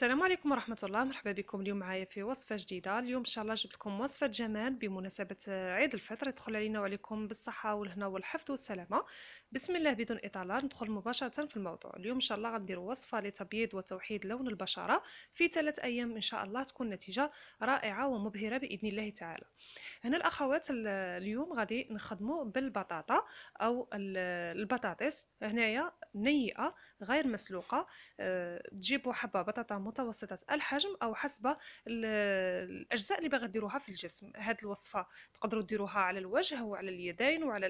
السلام عليكم ورحمة الله مرحبا بكم اليوم معايا في وصفة جديدة اليوم إن شاء الله جبت لكم وصفة جمال بمناسبة عيد الفطر يدخل علينا وعليكم بالصحة والهنا والحفظ والسلامة بسم الله بدون إطالة ندخل مباشرة في الموضوع اليوم إن شاء الله غندير وصفة لتبييض وتوحيد لون البشرة في ثلاث أيام إن شاء الله تكون نتيجة رائعة ومبهرة بإذن الله تعالى هنا الأخوات اليوم غادي نخدمو بالبطاطا أو البطاطس هنايا نيئة غير مسلوقة أه، تجيبوا حبة بطاطا متوسطة الحجم أو حسب الأجزاء اللي باغا ديروها في الجسم هذه الوصفة تقدروا ديروها على الوجه وعلى اليدين وعلى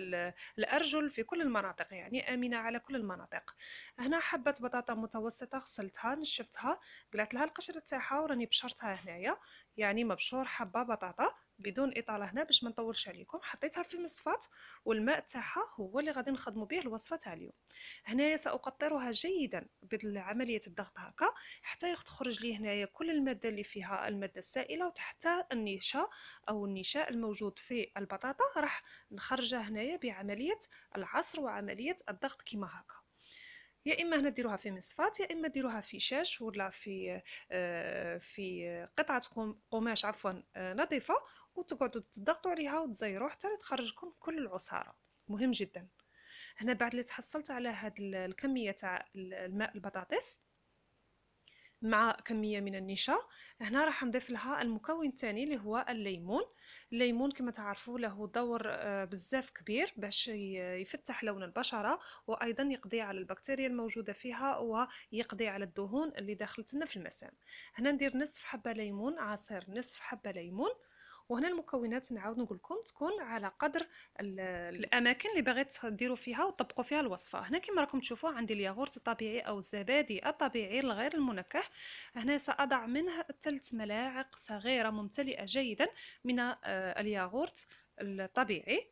الأرجل في كل المناطق يعني آمنة على كل المناطق هنا حبة بطاطا متوسطة غسلتها نشفتها قلعت لها القشرة تاعها وراني بشرتها هنايا يعني مبشور حبة بطاطا بدون اطاله هنا باش ما نطولش عليكم حطيتها في مصفات والماء تاعها هو اللي غادي نخدموا به الوصفه تاع اليوم هنايا ساقطرها جيدا بعمليه الضغط هكا حتى تخرج لي هنايا كل الماده اللي فيها الماده السائله وتحتها النشا او النشاء الموجود في البطاطا راح نخرجها هنايا بعمليه العصر وعمليه الضغط كما هكا يا اما هنا ديروها في مصفات يا اما ديروها في شاش ولا في آه، في قطعه قماش عفوا آه، نظيفه وتقعدوا تضغطوا عليها وتزيروا حتى تخرجكم كل العصاره مهم جدا هنا بعد اللي تحصلت على هذه الكميه تاع الماء البطاطس مع كمية من النشا هنا راح نضيف لها المكون الثاني اللي هو الليمون الليمون كما تعرفوا له دور آه، بزاف كبير باش يفتح لون البشرة وأيضا يقضي على البكتيريا الموجودة فيها ويقضي على الدهون اللي داخلتنا في المسام هنا ندير نصف حبة ليمون عصير نصف حبة ليمون وهنا المكونات نعاود نقول لكم تكون على قدر الاماكن اللي باغي تديروا فيها وتطبقوا فيها الوصفه هنا كما راكم تشوفوا عندي الياغورت الطبيعي او الزبادي الطبيعي الغير المنكح هنا ساضع منه ثلاث ملاعق صغيره ممتلئه جيدا من آه، الياغورت الطبيعي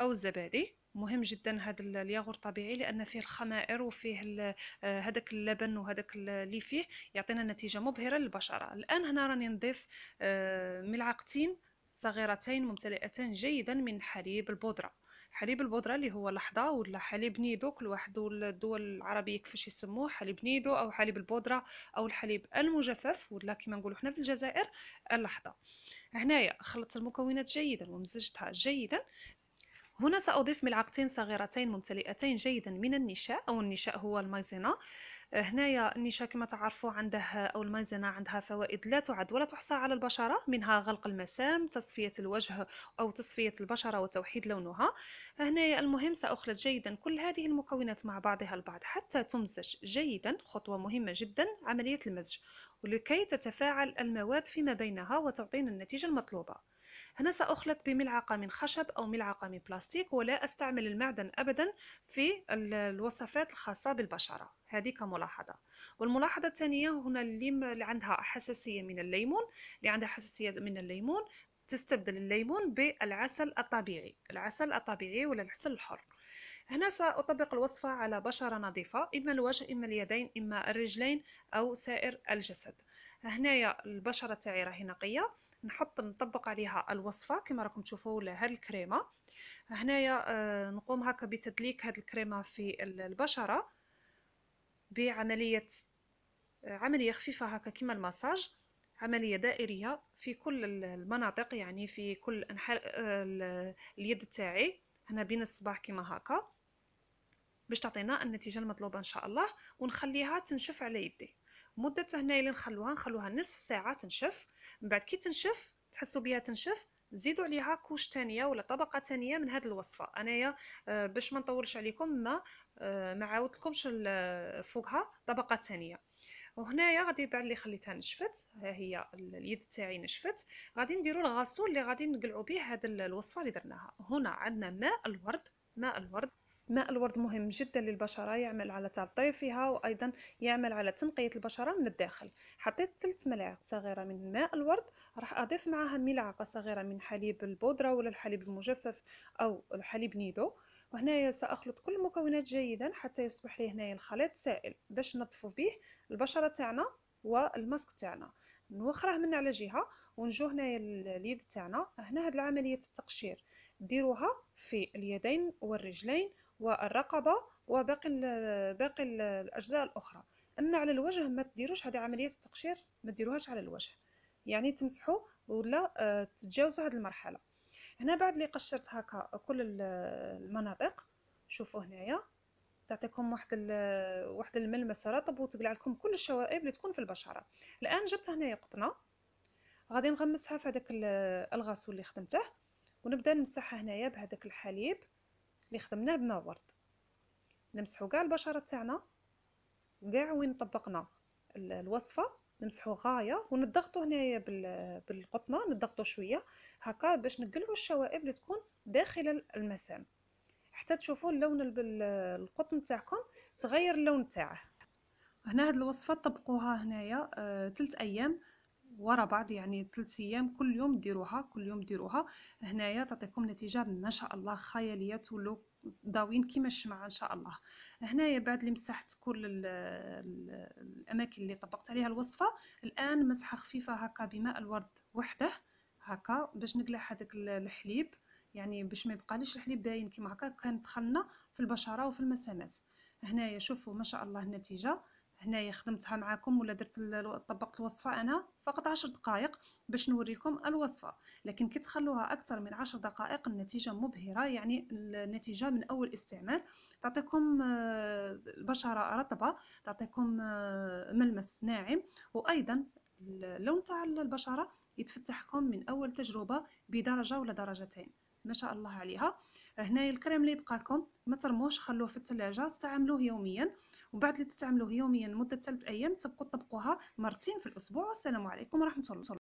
او الزبادي مهم جدا هذا الياغور الطبيعي لان فيه الخمائر وفيه آه، هذاك اللبن وهذاك اللي فيه يعطينا نتيجه مبهره للبشره الان هنا راني نضيف آه، ملعقتين صغيرتين ممتلئتين جيدا من حليب البودرة حليب البودرة اللي هو لحظة ولا حليب نيدو كل واحد الدول العربية كيفاش يسموه حليب نيدو أو حليب البودرة أو الحليب المجفف ولا كما نقولوا حنا في الجزائر اللحظة هنايا خلطت المكونات جيدا ومزجتها جيدا هنا سأضيف ملعقتين صغيرتين ممتلئتين جيدا من النشاء أو النشاء هو المايزينا هنايا النشا كما تعرفوا عنده او المايزنا عندها فوائد لا تعد ولا تحصى على البشره منها غلق المسام تصفيه الوجه او تصفيه البشره وتوحيد لونها هنايا المهم ساخلط جيدا كل هذه المكونات مع بعضها البعض حتى تمزج جيدا خطوه مهمه جدا عمليه المزج ولكي تتفاعل المواد فيما بينها وتعطينا النتيجه المطلوبه هنا سأخلط بملعقة من خشب أو ملعقة من بلاستيك ولا أستعمل المعدن أبدا في الوصفات الخاصة بالبشرة هذه كملاحظة والملاحظة الثانية هنا اللي عندها حساسية من الليمون اللي عندها حساسية من الليمون تستبدل الليمون بالعسل الطبيعي العسل الطبيعي ولا العسل الحر هنا سأطبق الوصفة على بشرة نظيفة إما الوجه إما اليدين إما الرجلين أو سائر الجسد هنايا البشرة تاعي راهي نقية نحط نطبق عليها الوصفه كما راكم تشوفوا لهاد الكريمه هنايا آه، نقوم هكا بتدليك هاد الكريمه في البشره بعمليه آه، عمليه خفيفه هكا كما المساج عمليه دائريه في كل المناطق يعني في كل انحاء آه، اليد تاعي هنا بين الصباح كما هكا باش تعطينا النتيجه المطلوبه ان شاء الله ونخليها تنشف على يدي مده هنا اللي نخلوها نخلوها نصف ساعه تنشف من بعد كي تنشف تحسوا بها تنشف زيدوا عليها كوش تانية ولا طبقه تانية من هذه الوصفه انايا آه، باش ما نطولش عليكم ما آه، ما عاودتلكمش آه، فوقها طبقه تانية وهنايا غادي بعد اللي خليتها نشفت ها هي اليد تاعي نشفت غادي نديروا الغاسول اللي غادي نقلعوا به هذه الوصفه اللي درناها هنا عندنا ماء الورد ماء الورد ماء الورد مهم جدا للبشرة يعمل على تعطيفها وأيضا يعمل على تنقية البشرة من الداخل حطيت ثلاث ملاعق صغيرة من ماء الورد راح أضيف معها ملعقة صغيرة من حليب البودرة ولا الحليب المجفف أو الحليب نيدو وهنايا سأخلط كل المكونات جيدا حتى يصبح لي هنايا الخليط سائل باش نطفو به البشرة تاعنا والماسك تاعنا نوخره من على جهه ونجو هنايا اليد تاعنا هنا هاد العمليه التقشير ديروها في اليدين والرجلين والرقبة وباقي باقي الأجزاء الأخرى أما على الوجه ما تديروش هذه عملية التقشير ما تديروهاش على الوجه يعني تمسحوا ولا آه، تتجاوزوا هذه المرحلة هنا بعد اللي قشرت هكا كل المناطق شوفوا هنايا تعطيكم واحد واحد الملمسه رطب وتقلع لكم كل الشوائب اللي تكون في البشره الان جبت هنايا قطنه غادي نغمسها في هذاك الغاسول اللي خدمته ونبدا نمسحها هنايا بهذاك الحليب اللي خدمناه بماء ورد نمسحو كاع البشره تاعنا كاع وين طبقنا الوصفه نمسحو غايه ونضغطو هنايا بالقطنه نضغطو شويه هكا باش نقلعو الشوائب اللي تكون داخل المسام حتى تشوفوا اللون القطن تاعكم تغير اللون تاعه هنا هاد الوصفه طبقوها هنايا ثلاث آه ايام ورا بعض يعني ثلاث ايام كل يوم ديروها كل يوم ديروها هنايا تعطيكم نتيجه ما شاء الله خياليه تولو داوين كيما الشمعه ان شاء الله هنايا بعد اللي مسحت كل الـ الـ الاماكن اللي طبقت عليها الوصفه الان مسحه خفيفه هكا بماء الورد وحده هكا باش نقلع هذاك الحليب يعني باش ما يبقاليش الحليب باين كيما هكا كان دخلنا في البشره وفي المسامات هنايا شوفوا ما شاء الله النتيجه هنايا خدمتها معكم ولا درت طبقت الوصفه انا فقط عشر دقائق باش نوريكم الوصفه لكن كي تخلوها اكثر من عشر دقائق النتيجه مبهره يعني النتيجه من اول استعمال تعطيكم آه، البشره رطبه تعطيكم آه، ملمس ناعم وايضا اللون تاع البشره يتفتحكم من اول تجربه بدرجه ولا درجتين ما شاء الله عليها هنايا الكريم اللي يبقى لكم ما ترموش خلوه في الثلاجه استعملوه يوميا وبعد اللي تستعملوه يوميا لمده ثلاث ايام تبقوا تطبقوها مرتين في الاسبوع والسلام عليكم ورحمه الله